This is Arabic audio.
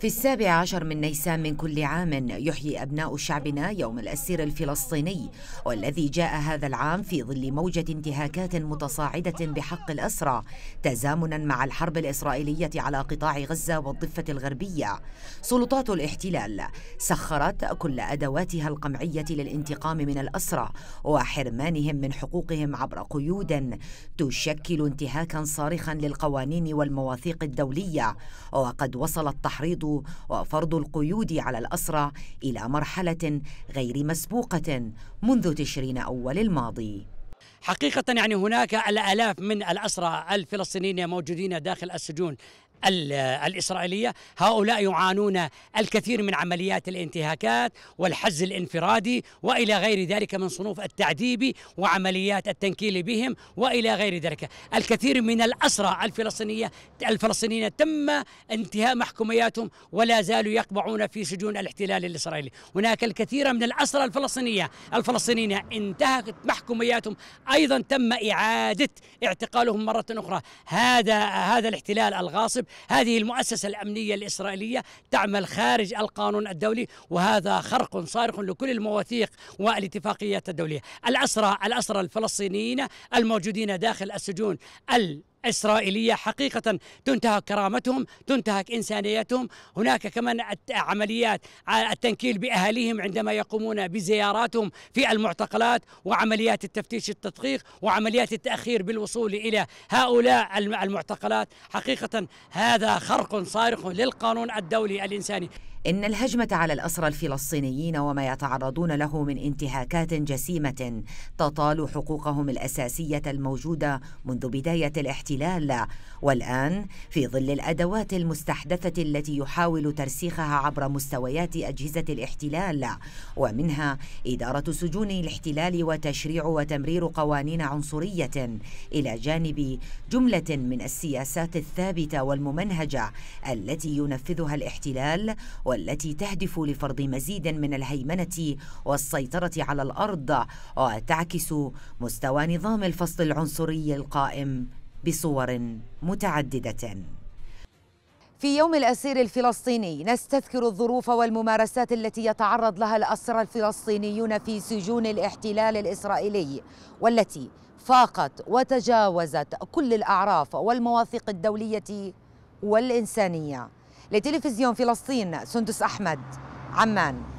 في السابع عشر من نيسان من كل عام يحيي أبناء شعبنا يوم الأسير الفلسطيني والذي جاء هذا العام في ظل موجة انتهاكات متصاعدة بحق الأسرى تزامنا مع الحرب الإسرائيلية على قطاع غزة والضفة الغربية سلطات الاحتلال سخرت كل أدواتها القمعية للانتقام من الأسرى وحرمانهم من حقوقهم عبر قيود تشكل انتهاكا صارخا للقوانين والمواثيق الدولية وقد وصل التحريض وفرض القيود على الأسرى إلى مرحلة غير مسبوقة منذ تشرين أول الماضي حقيقة يعني هناك الآلاف من الأسرى الفلسطينيين موجودين داخل السجون الإسرائيلية هؤلاء يعانون الكثير من عمليات الانتهاكات والحز الانفرادي وإلى غير ذلك من صنوف التعذيب وعمليات التنكيل بهم وإلى غير ذلك الكثير من الأسرى الفلسطينية الفلسطينيين تم انتهاء محكومياتهم ولا زالوا يقبعون في سجون الاحتلال الإسرائيلي هناك الكثير من الأسرى الفلسطينية الفلسطينيين انتهت محكومياتهم أيضا تم إعادة اعتقالهم مرة أخرى هذا هذا الاحتلال الغاصب هذه المؤسسة الأمنية الإسرائيلية تعمل خارج القانون الدولي وهذا خرق صارخ لكل المواثيق والاتفاقيات الدولية الأسرى الأسرى الفلسطينيين الموجودين داخل السجون إسرائيلية حقيقة تنتهك كرامتهم تنتهك إنسانيتهم هناك كمان عمليات التنكيل بأهاليهم عندما يقومون بزياراتهم في المعتقلات وعمليات التفتيش التدقيق وعمليات التأخير بالوصول إلى هؤلاء المعتقلات حقيقة هذا خرق صارخ للقانون الدولي الإنساني إن الهجمة على الأسرى الفلسطينيين وما يتعرضون له من انتهاكات جسيمة تطال حقوقهم الأساسية الموجودة منذ بداية الاحتلال الاحتلال والان في ظل الادوات المستحدثه التي يحاول ترسيخها عبر مستويات اجهزه الاحتلال ومنها اداره سجون الاحتلال وتشريع وتمرير قوانين عنصريه الى جانب جمله من السياسات الثابته والممنهجه التي ينفذها الاحتلال والتي تهدف لفرض مزيد من الهيمنه والسيطره على الارض وتعكس مستوى نظام الفصل العنصري القائم بصور متعدده في يوم الأسير الفلسطيني نستذكر الظروف والممارسات التي يتعرض لها الأسرى الفلسطينيون في سجون الاحتلال الإسرائيلي والتي فاقت وتجاوزت كل الأعراف والمواثيق الدولية والإنسانية لتلفزيون فلسطين سندس أحمد عمان